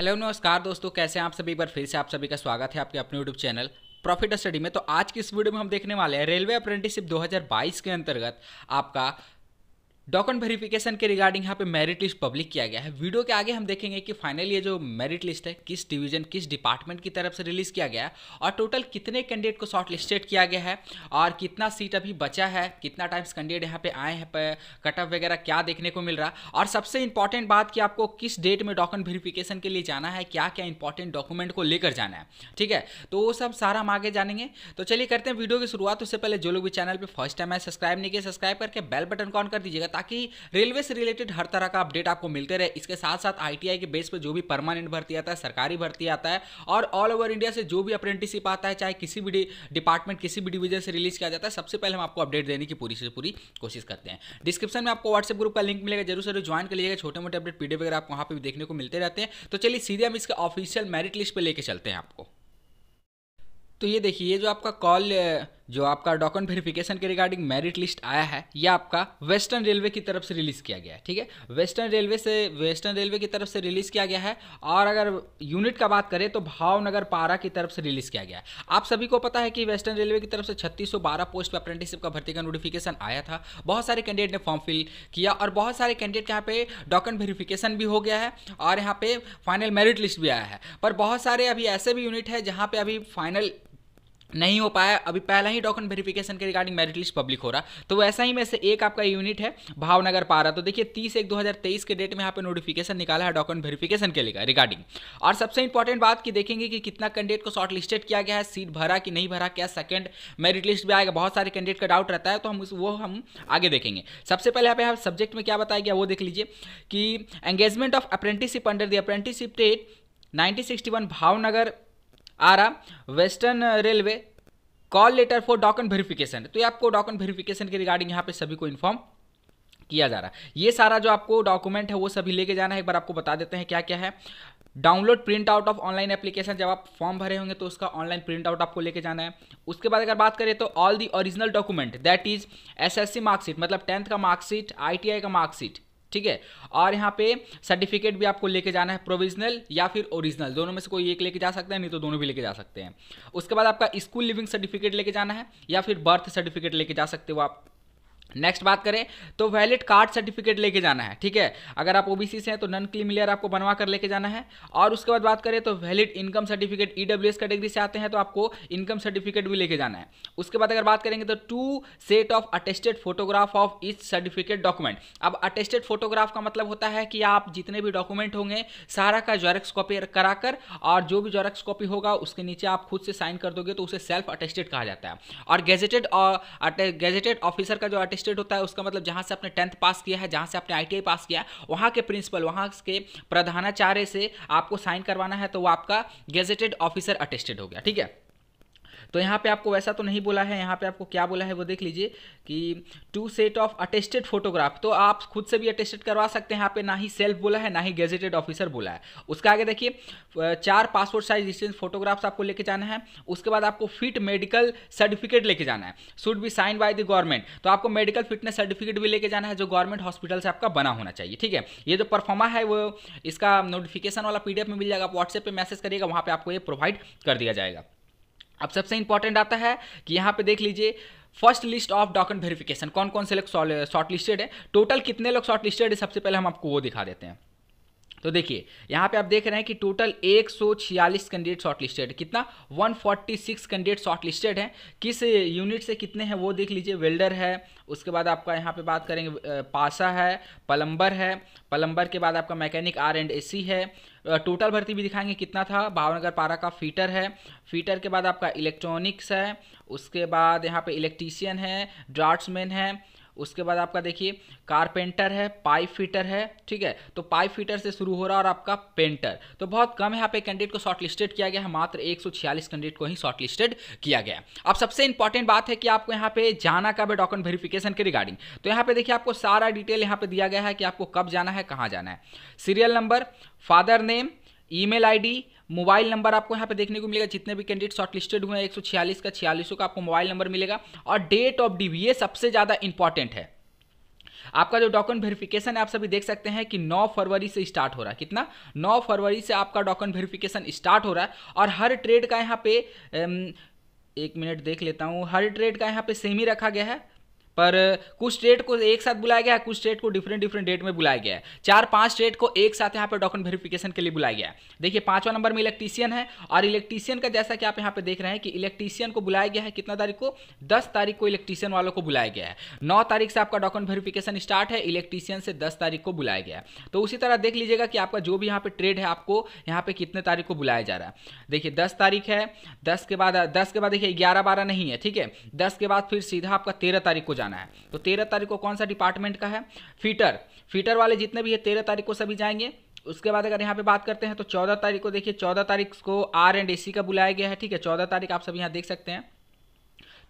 hello नमस्कार दोस्तों कैसे हैं आप सभी एक बार फिर से आप सभी का स्वागत है आपके अपने यूट्यूब चैनल प्रॉफिट स्टडी में तो आज की इस वीडियो में हम देखने वाले हैं रेलवे अप्रेंटिसशिप 2022 के अंतर्गत आपका डॉक्यूमेंट वेरिफिकेशन के रिगार्डिंग यहाँ पे मेरिट लिस्ट पब्लिक किया गया है वीडियो के आगे हम देखेंगे कि फाइनल ये जो मेरिट लिस्ट है किस डिवीजन किस डिपार्टमेंट की तरफ से रिलीज किया गया है और टोटल कितने कैंडिडेट को शॉर्ट लिस्टेड किया गया है और कितना सीट अभी बचा है कितना टाइम्स कैंडिडेट यहाँ पे आए हैं कटअप वगैरह क्या देखने को मिल रहा है और सबसे इंपॉर्टेंट बात कि आपको किस डेट में डॉक्यूमेंट वेरिफिकेशन के लिए जाना है क्या क्या इंपॉर्टेंट डॉक्यूमेंट को लेकर जाना है ठीक है तो वो सब सारा हम आगे जानेंगे तो चलिए करते हैं वीडियो की शुरुआत उससे पहले जो लोग भी चैनल पर फर्स्ट टाइम है सब्सक्राइब नहीं किया सब्सक्राइब करके बेल बटन ऑन कर दीजिएगा ताकि रेलवे से रिलेटेड हर तरह का अपडेट आपको मिलते रहे इसके साथ साथ आईटीआई के बेस पर जो भी परमानेंट भर्ती आता है सरकारी भर्ती आता है और ऑल ओवर इंडिया से जो भी अप्रेंटिसिप आता है चाहे किसी भी डिपार्टमेंट किसी भी डिविजन से रिलीज किया जाता है सबसे पहले हम आपको अपडेट देने की पूरी से पूरी कोशिश करते हैं डिस्क्रिप्शन में आपको व्हाट्सएप ग्रुप का लिंक मिलेगा जरूर जरूर ज्वाइन कर लीजिएगा छोटे मोटे अपडेट पीडीएफ वगैरह आप वहाँ पर भी देखने को मिलते रहते हैं तो चलिए सीधे हम इसके ऑफिशियल मेरिट लिस्ट पर लेकर चलते हैं आपको तो ये देखिए ये जो आपका कॉल जो आपका डॉक्यूमेंट वेरिफिकेशन के रिगार्डिंग मेरिट लिस्ट आया है यह आपका वेस्टर्न रेलवे की तरफ से रिलीज़ किया गया है ठीक है वेस्टर्न रेलवे से वेस्टर्न रेलवे की तरफ से रिलीज़ किया गया है और अगर यूनिट का बात करें तो भावनगर पारा की तरफ से रिलीज़ किया गया है आप सभी को पता है कि वेस्टर्न रेलवे की तरफ से छत्तीस पोस्ट पर अप्रेंटिसशिप का भर्ती का नोटिफिकेशन आया था बहुत सारे कैंडिडेट ने फॉर्म फिल किया और बहुत सारे कैंडिडेट यहाँ पे डॉक्यूमेंट वेरिफिकेशन भी हो गया है और यहाँ पे फाइनल मेरिट लिस्ट भी आया है पर बहुत सारे अभी ऐसे भी यूनिट है जहाँ पे अभी फाइनल नहीं हो पाया अभी पहला ही डॉक्यूमेंट वेरिफिकेशन के रिगार्डिंग मेरिट लिस्ट पब्लिक हो रहा तो वैसा ही में से एक आपका यूनिट है भावनगर पारा तो देखिए 30 एक 2023 के डेट में यहाँ पे नोटिफिकेशन निकाला है डॉक्यूमेंट वेरिफिकेशन के लिए रिगार्डिंग और सबसे इंपॉर्टेंट बात की देखेंगे कि कितना कैंडिडेट को शॉर्ट लिस्टेड किया गया है सीट भरा कि नहीं भरा क्या सेकेंड मेरिट लिस्ट भी आएगा बहुत सारे कैंडिडेट का डाउट रहता है तो हम वो हम आगे देखेंगे सबसे पहले यहाँ पे सब्जेक्ट में क्या बताया गया वो देख लीजिए कि engagement of apprenticeship under the apprenticeship date nineteen Bhavnagar आ रहा Western Railway call letter for document verification तो ये आपको डॉक्यूमेंट वेरिफिकेशन के रिगार्डिंग यहाँ पे सभी को इन्फॉर्म किया जा रहा है ये सारा जो आपको डॉक्यूमेंट है वो सभी लेके जाना है एक बार आपको बता देते हैं क्या क्या है download print out of online application जब आप फॉर्म भरे होंगे तो उसका ऑनलाइन प्रिंट आउट आपको लेके जाना है उसके बाद अगर बात करें तो all the original document that is SSC marksheet मतलब टेंथ का मार्कशीट आईटीआई का मार्कशीट ठीक है और यहाँ पे सर्टिफिकेट भी आपको लेके जाना है प्रोविजनल या फिर ओरिजिनल दोनों में से कोई एक लेके जा सकते हैं नहीं तो दोनों भी लेके जा सकते हैं उसके बाद आपका स्कूल लिविंग सर्टिफिकेट लेके जाना है या फिर बर्थ सर्टिफिकेट लेके जा सकते हो आप नेक्स्ट बात करें तो वैलिड कार्ड सर्टिफिकेट लेके जाना है ठीक है अगर आप ओबीसी से हैं तो क्लीम क्लीमिलियर आपको बनवा कर लेके जाना है और उसके बाद बात करें तो valid income certificate EWS category से आते हैं तो आपको इनकम सर्टिफिकेट भी लेके जाना है उसके बाद अगर बात करेंगे तो two set of attested photograph of each certificate document अब अटेस्टेड फोटोग्राफ का मतलब होता है कि आप जितने भी डॉक्यूमेंट होंगे सारा का जॉरक्स कॉपी कराकर और जो भी जॉरेक्स कॉपी होगा उसके नीचे आप खुद से साइन कर दोगे तो उसे सेल्फ अटेस्टेड कहा जाता है और गेजेटेड गेजेटेड ऑफिसर का जो अटेस्ट स्टेट होता है उसका मतलब जहां से आपने टेंथ पास किया है जहां से आपने आई पास किया है वहां के प्रिंसिपल वहां के प्रधानाचार्य से आपको साइन करवाना है तो वो आपका गेजेटेड ऑफिसर अटेस्टेड हो गया ठीक है तो यहाँ पे आपको वैसा तो नहीं बोला है यहाँ पे आपको क्या बोला है वो देख लीजिए कि two set of attested photograph तो आप खुद से भी अटेस्टेड करवा सकते हैं यहाँ पे ना ही सेल्फ बोला है ना ही गेजेटेड ऑफिसर बोला है उसका आगे देखिए चार पासपोर्ट साइज डिस्टेंस फोटोग्राफ्स आपको लेके जाना है उसके बाद आपको फिट मेडिकल सर्टिफिकेट लेके जाना है should be sign by the government तो आपको मेडिकल फिटनेस सर्टिफिकेट भी लेके जाना है जो गवर्नमेंट हॉस्पिटल से आपका बना होना चाहिए ठीक है ये जो परफॉर्मा है वो इसका नोटिफिकेशन वाला पीडीएफ में मिल जाएगा आप व्हाट्सएप पर मैसेज करिएगा वहाँ पर आपको ये प्रोवाइड कर दिया जाएगा अब सबसे इंपॉर्टेंट आता है कि यहाँ पे देख लीजिए first list of document verification कौन कौन से लोग शॉर्ट लिस्टेड है टोटल कितने लोग शॉर्ट लिस्टेड है सबसे पहले हम आपको वो दिखा देते हैं तो देखिए यहाँ पे आप देख रहे हैं कि टोटल 146 कैंडिडेट शॉर्ट लिस्टेड कितना 146 कैंडिडेट शॉर्ट लिस्टेड हैं किस यूनिट से कितने हैं वो देख लीजिए वेल्डर है उसके बाद आपका यहाँ पे बात करेंगे पासा है पलम्बर है पलम्बर के बाद आपका मैकेनिक आर एंड ए है टोटल भर्ती भी दिखाएंगे कितना था भावनगर पारा का फीटर है फीटर के बाद आपका इलेक्ट्रॉनिक्स है उसके बाद यहाँ पे इलेक्ट्रीशियन है ड्राफ्ट्समैन है उसके बाद आपका देखिए कारपेंटर है पाइप फिटर है ठीक है तो पाइप फिटर से शुरू हो रहा है और आपका पेंटर तो बहुत कम यहाँ पे कैंडिडेट को शॉर्टलिस्टेड किया गया है मात्र एक कैंडिडेट को ही शॉर्टलिस्टेड किया गया अब सबसे इंपॉर्टेंट बात है कि आपको यहाँ पे जाना कब है डॉक्यूमेंट वेरिफिकेशन के रिगार्डिंग तो यहाँ पे देखिए आपको सारा डिटेल यहाँ पे दिया गया है कि आपको कब जाना है कहाँ जाना है serial number father name email ID mobile number आपको यहाँ पे देखने को मिलेगा जितने भी कैंडिडेट शॉर्ट लिस्टेड हुए हैं एक का छियालीस का आपको मोबाइल नंबर मिलेगा और डेट ऑफ डी ये सबसे ज़्यादा इंपॉर्टेंट है आपका जो डॉक्यूमेंट वेरिफिकेशन है आप सभी देख सकते हैं कि 9 फरवरी से स्टार्ट हो रहा है कितना 9 फरवरी से आपका डॉक्यूमेंट वेरिफिकेशन स्टार्ट हो रहा है और हर ट्रेड का यहाँ पे एक मिनट देख लेता हूँ हर ट्रेड का यहाँ पे सेम ही रखा गया है पर कुछ स्टेट को एक साथ बुलाया गया है कुछ स्टेट को डिफरेंट डिफरेंट डेट में बुलाया गया है चार पांच स्टेट को एक साथ यहाँ पे डॉक्यूमेंट वेरिफिकेशन के लिए बुलाया गया है देखिए पांचवा नंबर में इलेक्ट्रीशियन है और इलेक्ट्रीशियन का जैसा कि आप यहाँ पे देख रहे हैं कि इलेक्ट्रीशियन को बुलाया गया है कितना तारीख को दस तारीख को इलेक्ट्रीशियन वालों को बुलाया गया है नौ तारीख से आपका डॉक्यूमेंट वेरिफिकेशन स्टार्ट है इलेक्ट्रीशियन से दस तारीख को बुलाया गया है तो उसी तरह देख लीजिएगा कि आपका जो भी यहाँ पे ट्रेड है आपको यहाँ पे कितने तारीख को बुलाया जा रहा है देखिए दस तारीख है दस के बाद दस के बाद देखिए ग्यारह बारह नहीं है ठीक है दस के बाद फिर सीधा आपका तेरह तारीख को जाना है तो तेरह तारीख को कौन सा डिपार्टमेंट का है फीटर फीटर वाले जितने भी है तेरह तारीख को सभी जाएंगे उसके बाद अगर यहाँ पे बात करते हैं तो चौदह तारीख को देखिए चौदह तारीख को आर एंड ए सी का बुलाया गया है ठीक है चौदह तारीख आप सभी यहाँ देख सकते हैं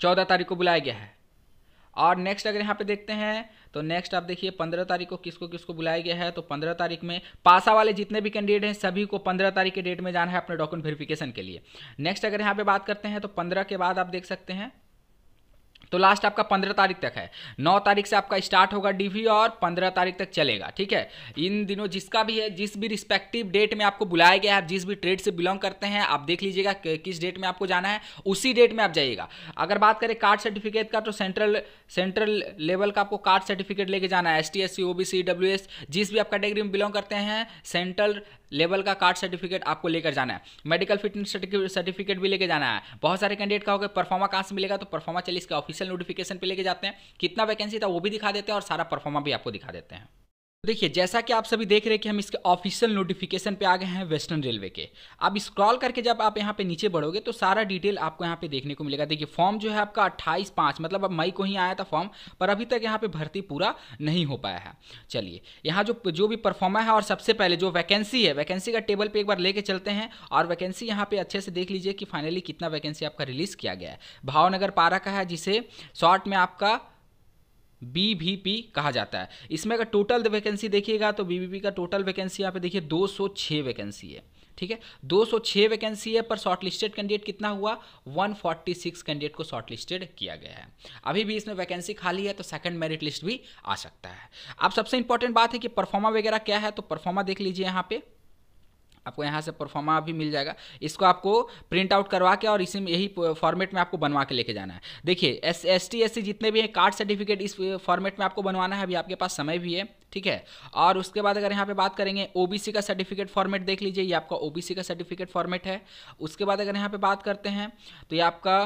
चौदह तारीख को बुलाया गया है और नेक्स्ट अगर यहाँ पे देखते हैं तो नेक्स्ट आप देखिए पंद्रह तारीख को किसको किसको बुलाया गया है तो पंद्रह तारीख में पासा वाले जितने भी कैंडिडेट हैं सभी को पंद्रह तारीख के डेट में जाना है अपने डॉक्यूमेंट वेरिफिकेशन के लिए नेक्स्ट अगर यहाँ पे बात करते हैं तो पंद्रह के बाद आप देख सकते हैं तो लास्ट आपका पंद्रह तारीख तक है नौ तारीख से आपका स्टार्ट होगा डी और पंद्रह तारीख तक चलेगा ठीक है इन दिनों जिसका भी है जिस भी रिस्पेक्टिव डेट में आपको बुलाया गया है जिस भी ट्रेड से बिलोंग करते हैं आप देख लीजिएगा किस डेट में आपको जाना है उसी डेट में आप जाइएगा अगर बात करें कार्ड सर्टिफिकेट का तो सेंट्रल सेंट्रल लेवल का आपको कार्ड सर्टिफिकेट लेके जाना है S T S C O B C W S जिस भी आप कैटेगरी में बिलोंग करते हैं सेंट्रल लेवल का कार्ड सर्टिफिकेट आपको लेकर जाना है मेडिकल फिटनेस सर्टिफिकेट भी लेके जाना है बहुत सारे कैंडिडेट का होगा परफॉर्मा कहाँ से मिलेगा तो परफॉर्मा चलिए इसके ऑफिस ऑफिशियल नोटिफिकेशन पे लेके जाते हैं कितना वैकेंसी था वो भी दिखा देते हैं और सारा परफॉर्मा भी आपको दिखा देते हैं देखिए जैसा कि आप सभी देख रहे हैं कि हम इसके ऑफिशियल नोटिफिकेशन पे आ गए हैं वेस्टर्न रेलवे के अब स्क्रॉल करके जब आप यहाँ पे नीचे बढ़ोगे तो सारा डिटेल आपको यहाँ पे देखने को मिलेगा देखिए फॉर्म जो है आपका 28 पाँच मतलब अब मई को ही आया था फॉर्म पर अभी तक यहाँ पे भर्ती पूरा नहीं हो पाया है चलिए यहाँ जो जो भी परफॉर्मा है और सबसे पहले जो वैकेंसी है वैकेंसी का टेबल पर एक बार लेके चलते हैं और वैकेंसी यहाँ पे अच्छे से देख लीजिए कि फाइनली कितना वैकेंसी आपका रिलीज किया गया है भावनगर पारा का है जिसे शॉर्ट में आपका बीवीपी कहा जाता है इसमें अगर टोटल वैकेंसी देखिएगा तो बीवीपी का टोटल वैकेंसी यहाँ पे देखिए 206 वैकेंसी है ठीक है 206 वैकेंसी है पर शॉर्टलिस्टेड कैंडिडेट कितना हुआ 146 कैंडिडेट को शॉर्टलिस्टेड किया गया है अभी भी इसमें वैकेंसी खाली है तो सेकंड मेरिट लिस्ट भी आ सकता है अब सबसे इंपॉर्टेंट बात है कि परफॉर्मा वगैरह क्या है तो परफॉर्मा देख लीजिए यहाँ पे आपको यहाँ से परफॉर्मा भी मिल जाएगा इसको आपको प्रिंट आउट करवा के और इसी में यही फॉर्मेट में आपको बनवा के लेके जाना है देखिए S S T S C जितने भी हैं कार्ड सर्टिफिकेट इस फॉर्मेट में आपको बनवाना है अभी आपके पास समय भी है ठीक है और उसके बाद अगर यहाँ पे बात करेंगे ओबीसी का सर्टिफिकेट फॉर्मेट देख लीजिए ये आपका ओबीसी का सर्टिफिकेट फॉर्मेट है उसके बाद अगर यहाँ पे बात करते हैं तो ये आपका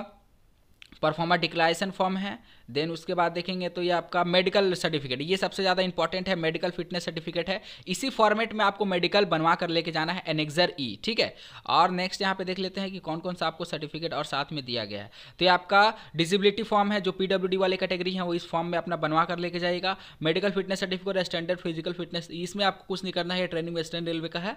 परफॉर्मा डिक्लारेशन फॉर्म है देन उसके बाद देखेंगे तो ये आपका मेडिकल सर्टिफिकेट ये सबसे ज़्यादा इंपॉर्टेंट है मेडिकल फिटनेस सर्टिफिकेट है इसी फॉर्मेट में आपको मेडिकल बनवा कर लेके जाना है एनेक्जर ई e, ठीक है और नेक्स्ट यहाँ पे देख लेते हैं कि कौन कौन सा आपको सर्टिफिकेट और साथ में दिया गया है तो ये आपका डिजिबिलिटी फॉर्म है जो पी वाले कैटेगरी है वो इस फॉर्म में अपना बनवा कर लेके जाएगा medical fitness certificate standard physical fitness इसमें आपको कुछ नहीं करना है ट्रेनिंग वेस्टर्न रेलवे का है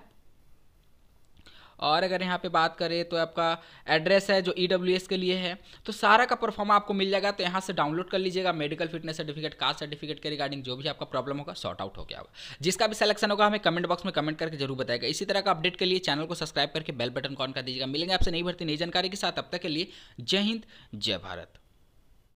और अगर यहाँ पे बात करें तो आपका एड्रेस है जो ई e के लिए है तो सारा का परफॉर्म आपको मिल जाएगा तो यहाँ से डाउनलोड कर लीजिएगा medical fitness certificate caste certificate के रिगार्डिंग जो भी आपका प्रॉब्लम होगा सॉर्ट आउट हो गया होगा जिसका भी सिलेक्शन होगा हमें कमेंट बॉक्स में कमेंट करके जरूर बताएगा इसी तरह का अपडेट के लिए चैनल को सब्सक्राइब करके बेल बटन कॉन कर दीजिएगा मिलेंगे आपसे नई भर्ती नई जानकारी के साथ अब तक के लिए जय हिंद जय भारत